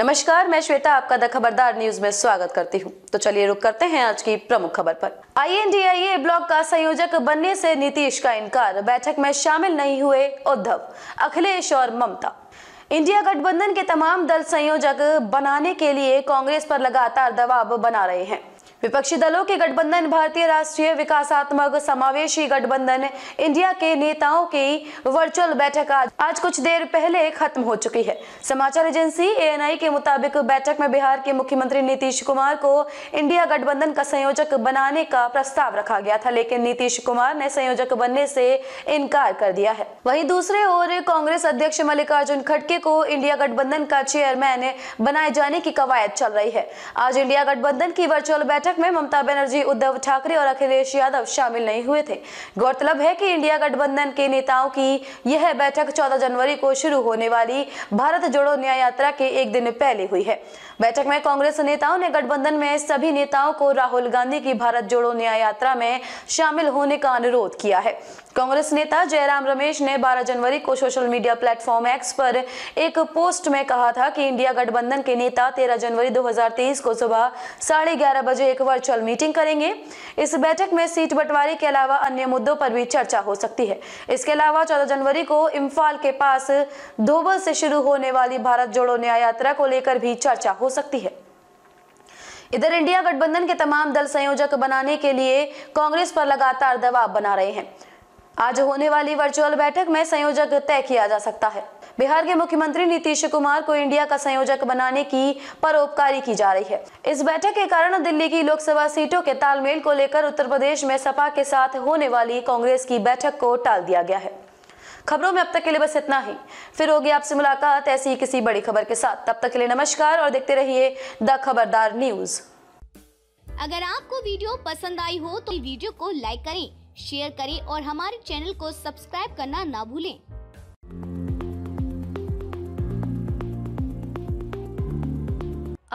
नमस्कार मैं श्वेता आपका द खबरदार न्यूज में स्वागत करती हूं। तो चलिए रुक करते हैं आज की प्रमुख खबर पर। आईएनडीआईए ब्लॉक का संयोजक बनने से नीतीश का इनकार बैठक में शामिल नहीं हुए उद्धव अखिलेश और ममता इंडिया गठबंधन के तमाम दल संयोजक बनाने के लिए कांग्रेस पर लगातार दबाव बना रहे हैं विपक्षी दलों के गठबंधन भारतीय राष्ट्रीय विकासात्मक समावेशी गठबंधन इंडिया के नेताओं की वर्चुअल बैठक आज, आज कुछ देर पहले खत्म हो चुकी है समाचार एजेंसी एएनआई के मुताबिक बैठक में बिहार के मुख्यमंत्री नीतीश कुमार को इंडिया गठबंधन का संयोजक बनाने का प्रस्ताव रखा गया था लेकिन नीतीश कुमार ने संयोजक बनने से इनकार कर दिया है वही दूसरे ओर कांग्रेस अध्यक्ष मल्लिकार्जुन खड़के को इंडिया गठबंधन का चेयरमैन बनाए जाने की कवायद चल रही है आज इंडिया गठबंधन की वर्चुअल बैठक बैठक में ममता बनर्जी उद्धव ठाकरे और अखिलेश यादव शामिल नहीं हुए थे गौरतलब है कि इंडिया गठबंधन के नेताओं की यह बैठक 14 जनवरी को शुरू होने वाली भारत जोड़ो न्याय यात्रा के एक दिन पहले हुई है बैठक में कांग्रेस नेताओं ने गठबंधन में सभी नेताओं को राहुल गांधी की भारत जोड़ो न्याय यात्रा में शामिल होने का अनुरोध किया है कांग्रेस नेता जयराम रमेश ने 12 जनवरी को सोशल मीडिया प्लेटफॉर्म एक्स पर एक पोस्ट में कहा था कि इंडिया गठबंधन के नेता 13 जनवरी 2023 को सुबह साढ़े ग्यारह बजे एक वर्चुअल मीटिंग करेंगे इस बैठक में सीट बंटवारे के अलावा अन्य मुद्दों पर भी चर्चा हो सकती है इसके अलावा चौदह जनवरी को इम्फाल के पास धोबल से शुरू होने वाली भारत जोड़ो न्याय यात्रा को लेकर भी चर्चा हो सकती है इधर इंडिया गठबंधन के तमाम दल संयोजक बनाने के लिए कांग्रेस पर लगातार दबाव बना रहे हैं आज होने वाली वर्चुअल बैठक में संयोजक तय किया जा सकता है बिहार के मुख्यमंत्री नीतीश कुमार को इंडिया का संयोजक बनाने की परोपकारी की जा रही है इस बैठक के कारण दिल्ली की लोकसभा सीटों के तालमेल को लेकर उत्तर प्रदेश में सपा के साथ होने वाली कांग्रेस की बैठक को टाल दिया गया है खबरों में अब तक के लिए बस इतना ही फिर होगी आपसे मुलाकात ऐसी ही किसी बड़ी खबर के साथ तब तक के लिए नमस्कार और देखते रहिए द खबरदार न्यूज अगर आपको वीडियो पसंद आई हो तो वीडियो को लाइक करें शेयर करें और हमारे चैनल को सब्सक्राइब करना ना भूलें